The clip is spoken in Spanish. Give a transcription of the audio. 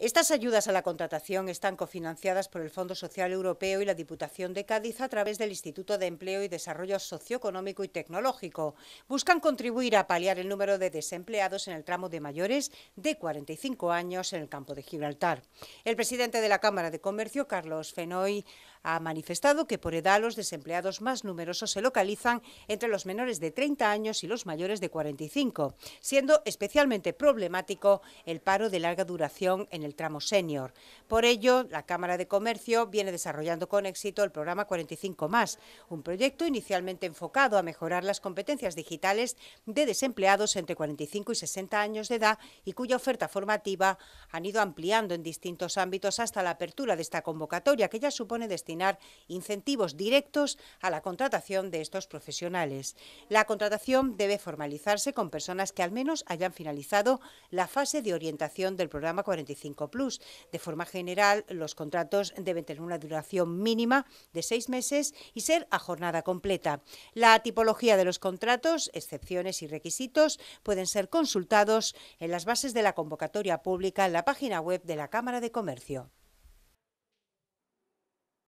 Estas ayudas a la contratación están cofinanciadas por el Fondo Social Europeo y la Diputación de Cádiz a través del Instituto de Empleo y Desarrollo Socioeconómico y Tecnológico. Buscan contribuir a paliar el número de desempleados en el tramo de mayores de 45 años en el campo de Gibraltar. El presidente de la Cámara de Comercio, Carlos Fenoy, ha manifestado que por edad los desempleados más numerosos se localizan entre los menores de 30 años y los mayores de 45, siendo especialmente problemático el paro de larga duración en el tramo senior. Por ello, la Cámara de Comercio viene desarrollando con éxito el programa 45 más, un proyecto inicialmente enfocado a mejorar las competencias digitales de desempleados entre 45 y 60 años de edad y cuya oferta formativa han ido ampliando en distintos ámbitos hasta la apertura de esta convocatoria, que ya supone destinar incentivos directos a la contratación de estos profesionales. La contratación debe formalizarse con personas que al menos hayan finalizado la fase de orientación del programa 45 de forma general, los contratos deben tener una duración mínima de seis meses y ser a jornada completa. La tipología de los contratos, excepciones y requisitos pueden ser consultados en las bases de la convocatoria pública en la página web de la Cámara de Comercio.